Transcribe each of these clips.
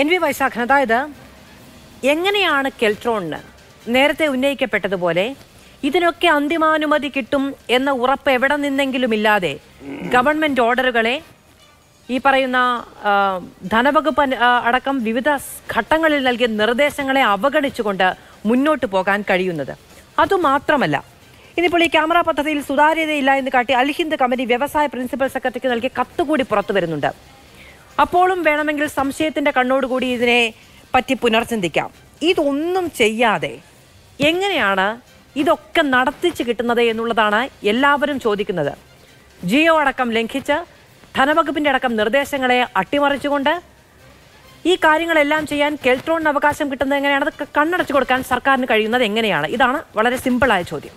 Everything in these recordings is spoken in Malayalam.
എൻ വി വൈസാഖൻ അതായത് എങ്ങനെയാണ് കെൽട്രോണിന് നേരത്തെ ഉന്നയിക്കപ്പെട്ടതുപോലെ ഇതിനൊക്കെ അന്തിമാനുമതി കിട്ടും എന്ന ഉറപ്പ് എവിടെ നിന്നെങ്കിലും ഇല്ലാതെ ഗവൺമെന്റ് ഓർഡറുകളെ ഈ പറയുന്ന ധനവകുപ്പ് അടക്കം വിവിധ ഘട്ടങ്ങളിൽ നൽകിയ നിർദ്ദേശങ്ങളെ അവഗണിച്ചുകൊണ്ട് മുന്നോട്ട് പോകാൻ കഴിയുന്നത് അതുമാത്രമല്ല ഇനിയിപ്പോൾ ഈ ക്യാമറ പദ്ധതിയിൽ സുതാര്യതയില്ല എന്ന് കാട്ടി അൽഹിന്ദ് കമ്പനി വ്യവസായ പ്രിൻസിപ്പൽ സെക്രട്ടറിക്ക് നൽകിയ കത്തുകൂടി പുറത്തു വരുന്നുണ്ട് അപ്പോഴും വേണമെങ്കിൽ സംശയത്തിൻ്റെ കണ്ണോടുകൂടി ഇതിനെ പറ്റി പുനർചിന്തിക്കാം ഇതൊന്നും ചെയ്യാതെ എങ്ങനെയാണ് ഇതൊക്കെ നടത്തിച്ച് കിട്ടുന്നത് എന്നുള്ളതാണ് എല്ലാവരും ചോദിക്കുന്നത് ജിയോ അടക്കം ലംഘിച്ച് ധനവകുപ്പിൻ്റെ അടക്കം നിർദ്ദേശങ്ങളെ അട്ടിമറിച്ചുകൊണ്ട് ഈ കാര്യങ്ങളെല്ലാം ചെയ്യാൻ കെൽട്രോണിന് അവകാശം കിട്ടുന്നത് എങ്ങനെയാണ് അത് കണ്ണടച്ചു കൊടുക്കാൻ സർക്കാരിന് കഴിയുന്നത് എങ്ങനെയാണ് ഇതാണ് വളരെ സിമ്പിളായ ചോദ്യം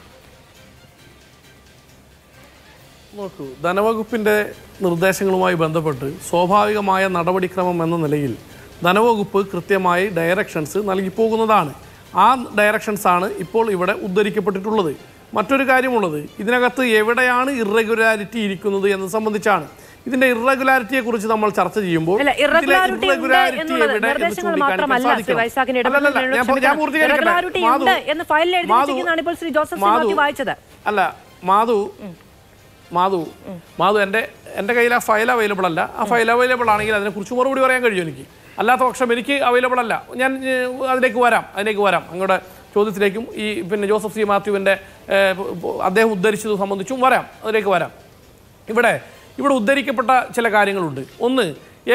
നോക്കൂ ധനവകുപ്പിൻ്റെ നിർദ്ദേശങ്ങളുമായി ബന്ധപ്പെട്ട് സ്വാഭാവികമായ നടപടിക്രമം എന്ന നിലയിൽ ധനവകുപ്പ് കൃത്യമായി ഡയറക്ഷൻസ് നൽകിപ്പോകുന്നതാണ് ആ ഡയറക്ഷൻസാണ് ഇപ്പോൾ ഇവിടെ ഉദ്ധരിക്കപ്പെട്ടിട്ടുള്ളത് മറ്റൊരു കാര്യമുള്ളത് ഇതിനകത്ത് എവിടെയാണ് ഇറഗുലാരിറ്റി ഇരിക്കുന്നത് എന്ന് സംബന്ധിച്ചാണ് ഇതിന്റെ ഇറഗുലാരിറ്റിയെ കുറിച്ച് നമ്മൾ ചർച്ച ചെയ്യുമ്പോൾ അല്ല മാധു മാധു മാധു എൻ്റെ എൻ്റെ കയ്യിൽ ആ ഫയൽ അവൈലബിൾ അല്ല ആ ഫയൽ അവൈലബിൾ ആണെങ്കിൽ അതിനെക്കുറിച്ച് മറുപടി പറയാൻ കഴിയും എനിക്ക് അല്ലാത്ത പക്ഷം എനിക്ക് അവൈലബിൾ അല്ല ഞാൻ അതിലേക്ക് വരാം അതിലേക്ക് വരാം അങ്ങോട്ട് ചോദ്യത്തിലേക്കും ഈ പിന്നെ ജോസഫ് സി മാത്യുവിൻ്റെ അദ്ദേഹം ഉദ്ധരിച്ചത് സംബന്ധിച്ചും വരാം അതിലേക്ക് വരാം ഇവിടെ ഇവിടെ ഉദ്ധരിക്കപ്പെട്ട ചില കാര്യങ്ങളുണ്ട് ഒന്ന്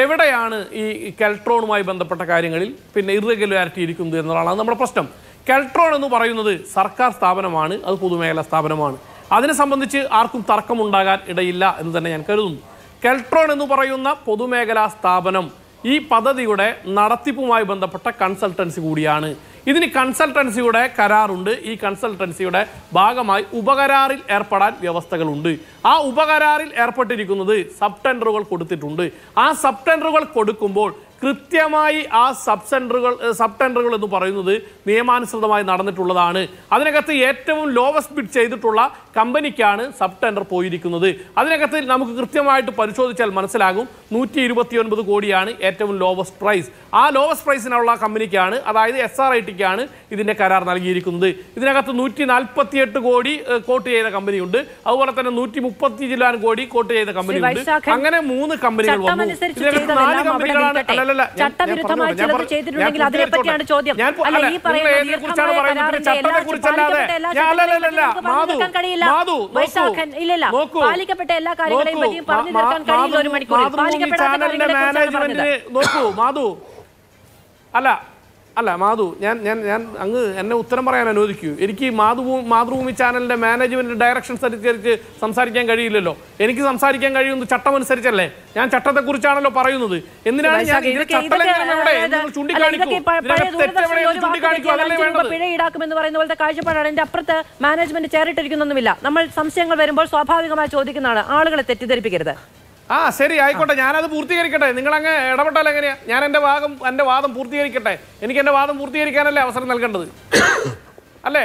എവിടെയാണ് ഈ കെൽട്രോണുമായി ബന്ധപ്പെട്ട കാര്യങ്ങളിൽ പിന്നെ ഇറഗുലാരിറ്റി ഇരിക്കുന്നത് എന്നുള്ളതാണ് നമ്മുടെ പ്രശ്നം കെൽട്രോൺ എന്ന് പറയുന്നത് സർക്കാർ സ്ഥാപനമാണ് അത് പൊതുമേഖലാ സ്ഥാപനമാണ് അതിനെ സംബന്ധിച്ച് ആർക്കും തർക്കമുണ്ടാകാൻ ഇടയില്ല എന്ന് തന്നെ ഞാൻ കരുതുന്നു കെൽട്രോൺ എന്ന് പറയുന്ന പൊതുമേഖലാ സ്ഥാപനം ഈ പദ്ധതിയുടെ നടത്തിപ്പുമായി ബന്ധപ്പെട്ട കൺസൾട്ടൻസി കൂടിയാണ് ഇതിന് കൺസൾട്ടൻസിയുടെ കരാറുണ്ട് ഈ കൺസൾട്ടൻസിയുടെ ഭാഗമായി ഉപകരാറിൽ ഏർപ്പെടാൻ വ്യവസ്ഥകളുണ്ട് ആ ഉപകരാറിൽ ഏർപ്പെട്ടിരിക്കുന്നത് സബ് ടെൻഡറുകൾ കൊടുത്തിട്ടുണ്ട് ആ സബ് ടെൻഡറുകൾ കൊടുക്കുമ്പോൾ കൃത്യമായി ആ സബ് സെൻറ്ററുകൾ സബ് ടെൻഡറുകൾ എന്ന് പറയുന്നത് നിയമാനുസൃതമായി നടന്നിട്ടുള്ളതാണ് അതിനകത്ത് ഏറ്റവും ലോവസ്റ്റ് ബിഡ് ചെയ്തിട്ടുള്ള കമ്പനിക്കാണ് സബ് ടെൻഡർ പോയിരിക്കുന്നത് അതിനകത്ത് നമുക്ക് കൃത്യമായിട്ട് പരിശോധിച്ചാൽ മനസ്സിലാകും നൂറ്റി ഇരുപത്തിയൊൻപത് കോടിയാണ് ഏറ്റവും ലോവസ്റ്റ് പ്രൈസ് ആ ലോവസ്റ്റ് പ്രൈസിനുള്ള കമ്പനിക്കാണ് അതായത് എസ് ആർ ഐ ടിക്കാണ് ഇതിൻ്റെ കരാർ നൽകിയിരിക്കുന്നത് ഇതിനകത്ത് നൂറ്റി നാൽപ്പത്തിയെട്ട് കോടി കോട്ട് ചെയ്ത കമ്പനിയുണ്ട് അതുപോലെ തന്നെ നൂറ്റി മുപ്പത്തി കോടി കോട്ട് ചെയ്ത കമ്പനിയുണ്ട് അങ്ങനെ മൂന്ന് കമ്പനികൾ വന്നു ഇതിനകത്ത് നാല് കമ്പനികളാണ് അല്ലല്ല അല്ലല്ല ചെയ്തിട്ടുണ്ടെങ്കിൽ അതിനെ പറ്റിയാണ് ചോദ്യം അല്ല ഈ പാലിക്കപ്പെട്ട എല്ലാ കാര്യങ്ങളെയും പറ്റിയും പറഞ്ഞു തീർക്കാൻ കഴിയില്ല ഒരു മണിക്കൂർ പാലിക്കപ്പെടാത്ത നോക്കൂ മാധു അല്ല അല്ല മാധു ഞാൻ ഞാൻ ഞാൻ അങ്ങ് എന്നെ ഉത്തരം പറയാൻ അനുവദിക്കൂ എനിക്ക് മാതൃഭൂമി മാതൃഭൂമി ചാനലിൻ്റെ മാനേജ്മെൻറ്റ് ഡയറക്ഷൻസ് അനുസരിച്ച് സംസാരിക്കാൻ കഴിയില്ലല്ലോ എനിക്ക് സംസാരിക്കാൻ കഴിയുന്നത് ചട്ടം അനുസരിച്ചല്ലേ ഞാൻ ചട്ടത്തെക്കുറിച്ചാണല്ലോ പറയുന്നത് എന്തിനാണ് ഞാൻ പിഴ ഈടാക്കുമെന്ന് പറയുന്ന പോലത്തെ കാഴ്ചപ്പാടാണ് എന്റെ അപ്പുറത്ത് മാനേജ്മെന്റ് ചേറിട്ടിരിക്കുന്നൊന്നുമില്ല നമ്മൾ സംശയങ്ങൾ വരുമ്പോൾ സ്വാഭാവികമായി ചോദിക്കുന്നതാണ് ആളുകളെ തെറ്റിദ്ധരിപ്പിക്കരുത് ആ ശരി ആയിക്കോട്ടെ ഞാനത് പൂർത്തീകരിക്കട്ടെ നിങ്ങൾ അങ്ങ് ഇടപെട്ടാൽ എങ്ങനെയാ ഞാൻ എന്റെ വാദം എന്റെ വാദം പൂർത്തീകരിക്കട്ടെ എനിക്ക് എന്റെ വാദം പൂർത്തീകരിക്കാനല്ലേ അവസരം നൽകേണ്ടത് അല്ലേ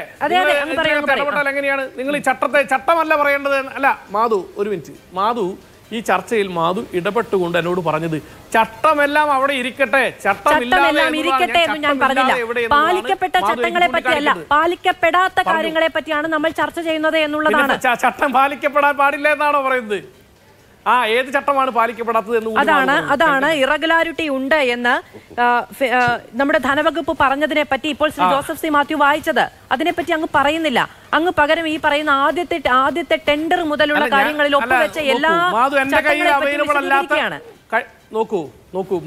ഇടപെട്ടാൽ എങ്ങനെയാണ് നിങ്ങൾ ഈ ചട്ടത്തെ ചട്ടമല്ല പറയേണ്ടത് അല്ല മാധു ഒരു മിനിറ്റ് മാധു ഈ ചർച്ചയിൽ മാധു ഇടപെട്ടുകൊണ്ട് എന്നോട് പറഞ്ഞത് ചട്ടമെല്ലാം അവിടെ ഇരിക്കട്ടെ ചട്ടമെല്ലാം എന്ന് ഞാൻ പറഞ്ഞില്ല പാലിക്കപ്പെട്ട ചട്ടങ്ങളെ പറ്റിയല്ല പാലിക്കപ്പെടാത്ത കാര്യങ്ങളെ പറ്റിയാണ് നമ്മൾ ചർച്ച ചെയ്യുന്നത് എന്നുള്ളതാണ് ചട്ടം പാലിക്കപ്പെടാൻ പാടില്ല എന്നാണോ പറയുന്നത് ആ ഏത് ചട്ടമാണ് പാലിക്കപ്പെടാത്തത് എന്ന് അതാണ് അതാണ് ഇറഗുലാരിറ്റി ഉണ്ട് എന്ന് നമ്മുടെ ധനവകുപ്പ് പറഞ്ഞതിനെ പറ്റി ഇപ്പോൾ ശ്രീ ജോസഫ് സി മാത്യു വായിച്ചത് അതിനെപ്പറ്റി അങ്ങ് പറയുന്നില്ല അങ്ങ് പകരം ഈ പറയുന്ന ആദ്യത്തെ ആദ്യത്തെ ടെൻഡർ മുതലുള്ള കാര്യങ്ങളിൽ ഒപ്പുവെച്ച എല്ലാ നോക്കൂ നോക്കൂ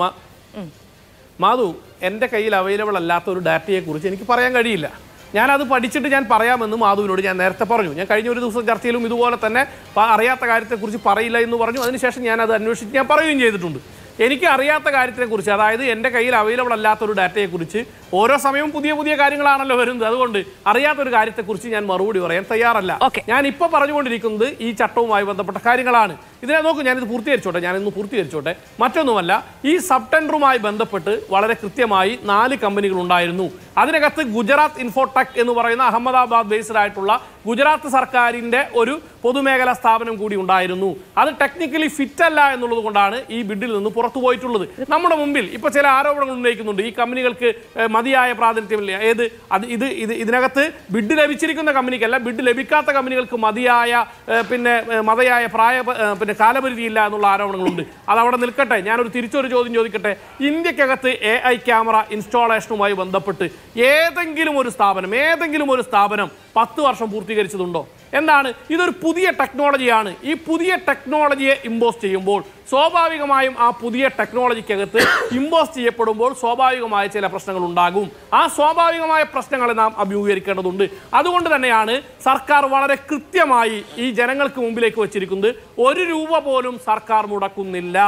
മാധു എൻ്റെ കയ്യിൽ അവൈലബിൾ അല്ലാത്ത ഒരു ഡാറ്റയെ കുറിച്ച് എനിക്ക് പറയാൻ കഴിയില്ല ഞാനത് പഠിച്ചിട്ട് ഞാൻ പറയാമെന്ന് മാധുവിനോട് ഞാൻ നേരത്തെ പറഞ്ഞു ഞാൻ കഴിഞ്ഞ ഒരു ദിവസം ചർച്ചയിലും ഇതുപോലെ തന്നെ അറിയാത്ത കാര്യത്തെക്കുറിച്ച് പറയില്ല എന്ന് പറഞ്ഞു അതിനുശേഷം ഞാൻ അത് അന്വേഷിച്ച് ഞാൻ പറയുകയും ചെയ്തിട്ടുണ്ട് എനിക്ക് അറിയാത്ത കാര്യത്തെക്കുറിച്ച് അതായത് എൻ്റെ കയ്യിൽ അവൈലബിൾ അല്ലാത്തൊരു ഡാറ്റയെക്കുറിച്ച് ഓരോ സമയവും പുതിയ പുതിയ കാര്യങ്ങളാണല്ലോ വരുന്നത് അതുകൊണ്ട് അറിയാത്തൊരു കാര്യത്തെക്കുറിച്ച് ഞാൻ മറുപടി പറയാൻ തയ്യാറല്ല ഞാൻ ഇപ്പോൾ പറഞ്ഞുകൊണ്ടിരിക്കുന്നത് ഈ ചട്ടവുമായി ബന്ധപ്പെട്ട കാര്യങ്ങളാണ് ഇതിനെ നോക്കൂ ഞാനിത് പൂർത്തീകരിച്ചോട്ടെ ഞാനിന്ന് പൂർത്തീകരിച്ചോട്ടെ മറ്റൊന്നുമല്ല ഈ സബ് ടെൻഡറുമായി ബന്ധപ്പെട്ട് വളരെ കൃത്യമായി നാല് കമ്പനികൾ ഉണ്ടായിരുന്നു അതിനകത്ത് ഗുജറാത്ത് ഇൻഫോടെക് എന്ന് പറയുന്ന അഹമ്മദാബാദ് ബേസ്ഡ് ആയിട്ടുള്ള ഗുജറാത്ത് സർക്കാരിന്റെ ഒരു പൊതുമേഖലാ സ്ഥാപനം കൂടി ഉണ്ടായിരുന്നു അത് ടെക്നിക്കലി ഫിറ്റ് അല്ല എന്നുള്ളത് കൊണ്ടാണ് ഈ ബിഡിൽ നിന്ന് പുറത്തു പോയിട്ടുള്ളത് നമ്മുടെ മുമ്പിൽ ഇപ്പോൾ ചില ആരോപണങ്ങൾ ഉന്നയിക്കുന്നുണ്ട് ഈ കമ്പനികൾക്ക് മതിയായ പ്രാതിനിധ്യമില്ല ഏത് അത് ഇത് ഇത് ഇതിനകത്ത് ബിഡ് ലഭിച്ചിരിക്കുന്ന കമ്പനിക്കല്ല ബിഡ് ലഭിക്കാത്ത കമ്പനികൾക്ക് മതിയായ പിന്നെ മതയായ പ്രായ പിന്നെ കാലപരിധിയില്ല എന്നുള്ള ആരോപണങ്ങളുണ്ട് അത് അവിടെ നിൽക്കട്ടെ ഞാനൊരു തിരിച്ചൊരു ചോദ്യം ചോദിക്കട്ടെ ഇന്ത്യക്കകത്ത് എ ക്യാമറ ഇൻസ്റ്റാളേഷനുമായി ബന്ധപ്പെട്ട് ഏതെങ്കിലും ഒരു സ്ഥാപനം ഏതെങ്കിലും ഒരു സ്ഥാപനം പത്ത് വർഷം പൂർത്തീകരിച്ചതുണ്ടോ എന്താണ് ഇതൊരു പുതിയ ടെക്നോളജിയാണ് ഈ പുതിയ ടെക്നോളജിയെ ഇമ്പോസ് ചെയ്യുമ്പോൾ സ്വാഭാവികമായും ആ പുതിയ ടെക്നോളജിക്കകത്ത് ഇമ്പോസ് ചെയ്യപ്പെടുമ്പോൾ സ്വാഭാവികമായ ചില പ്രശ്നങ്ങൾ ഉണ്ടാകും ആ സ്വാഭാവികമായ പ്രശ്നങ്ങളെ നാം അഭിമുഖീകരിക്കേണ്ടതുണ്ട് അതുകൊണ്ട് തന്നെയാണ് സർക്കാർ വളരെ കൃത്യമായി ഈ ജനങ്ങൾക്ക് മുമ്പിലേക്ക് വച്ചിരിക്കുന്നത് ഒരു രൂപ പോലും സർക്കാർ മുടക്കുന്നില്ല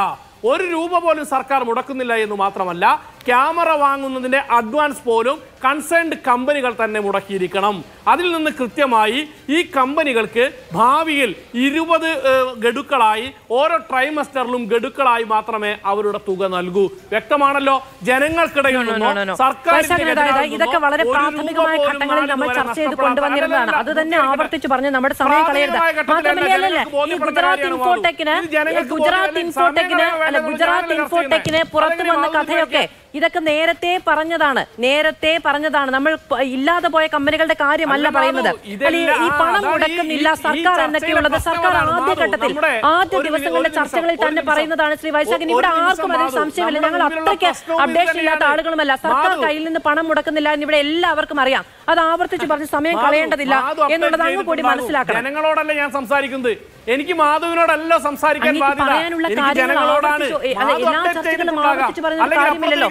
ഒരു രൂപ പോലും സർക്കാർ മുടക്കുന്നില്ല എന്ന് മാത്രമല്ല ക്യാമറ വാങ്ങുന്നതിൻ്റെ അഡ്വാൻസ് പോലും കൺസേൺഡ് കമ്പനികൾ തന്നെ മുടക്കിയിരിക്കണം അതിൽ നിന്ന് കൃത്യമായി ഈ കമ്പനികൾക്ക് ഭാവിയിൽ ഇരുപത് ഗഡുക്കളായി ഓരോ ട്രൈമസ്റ്ററിലും ഗഡുക്കളായി മാത്രമേ അവരുടെ തുക നൽകൂ വ്യക്തമാണല്ലോ ജനങ്ങൾക്കിടയിൽ സർക്കാർ ഇതൊക്കെ വളരെ നമ്മൾ ചർച്ച ആവർത്തിച്ച് നമ്മുടെ ഗുജറാത്ത് അല്ല ഗുജറാത്ത് ഇൻഫോടെക്കിന് പുറത്തു വന്ന കഥയൊക്കെ ഇതൊക്കെ നേരത്തെ പറഞ്ഞതാണ് നേരത്തെ പറഞ്ഞതാണ് നമ്മൾ ഇല്ലാതെ പോയ കമ്പനികളുടെ കാര്യമല്ല പറയുന്നത് ഈ പണം മുടക്കുന്നില്ല സർക്കാർ എന്നൊക്കെയുള്ളത് സർക്കാർ ആദ്യഘട്ടത്തിൽ ആദ്യ ദിവസങ്ങളുടെ ചർച്ചകളിൽ തന്നെ പറയുന്നതാണ് ശ്രീ വൈശാഖൻ ഇവിടെ ആർക്കും അതിൽ സംശയമില്ല ഞങ്ങൾ അത്രയ്ക്ക് അപ്ഡേഷൻ ഇല്ലാത്ത ആളുകളുമല്ല സർക്കാർ കയ്യിൽ നിന്ന് പണം മുടക്കുന്നില്ല എന്ന് ഇവിടെ എല്ലാവർക്കും അറിയാം അത് ആവർത്തിച്ച് പറഞ്ഞ് സമയം കളയേണ്ടതില്ല എന്നുള്ളത് അങ്ങ് കൂടി മനസ്സിലാക്കണം ജനങ്ങളോടല്ല ഞാൻ സംസാരിക്കുന്നത് എനിക്ക് മാധവിനോടല്ല സംസാരിക്കാൻ ബാധ്യത ഓരോ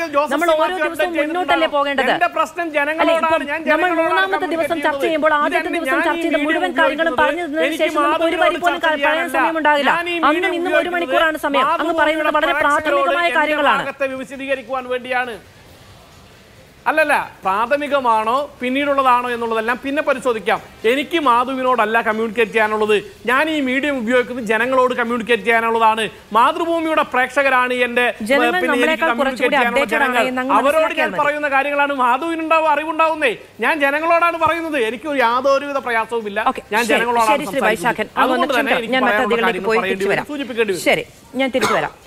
ദിവസവും പോകേണ്ടത് എന്റെ പ്രശ്നം ജനങ്ങളോടാണ് ഞാൻ നമ്മൾ മൂന്നാമത്തെ ദിവസം ചർച്ച ചെയ്യുമ്പോൾ ആദ്യത്തെ ദിവസം ചർച്ച ചെയ്ത മുഴുവൻ കാര്യങ്ങളും പറഞ്ഞു ശേഷം ഒരു പോലും പറയാൻ സമയം ഉണ്ടാകില്ല മണിക്കൂറാണ് സമയം അങ്ങ് പറയുന്നത് വളരെ കാര്യങ്ങളാണ് വേണ്ടിയാണ് അല്ലല്ല പ്രാഥമികമാണോ പിന്നീടുള്ളതാണോ എന്നുള്ളതെല്ലാം പിന്നെ പരിശോധിക്കാം എനിക്ക് മാധുവിനോടല്ല കമ്മ്യൂണിക്കേറ്റ് ചെയ്യാനുള്ളത് ഞാൻ ഈ മീഡിയം ഉപയോഗിക്കുന്നത് ജനങ്ങളോട് കമ്മ്യൂണിക്കേറ്റ് ചെയ്യാനുള്ളതാണ് മാതൃഭൂമിയുടെ പ്രേക്ഷകരാണ് എന്റെ അവരോട് ഞാൻ പറയുന്ന കാര്യങ്ങളാണ് മാധുവിനുണ്ടാവും അറിവുണ്ടാവുന്നേ ഞാൻ ജനങ്ങളോടാണ് പറയുന്നത് എനിക്ക് ഒരു യാതൊരുവിധ ഇല്ല ഞാൻ ജനങ്ങളോടാണ് സൂചിപ്പിക്കേണ്ടി ശരി ഞാൻ തിരിച്ചു വരാം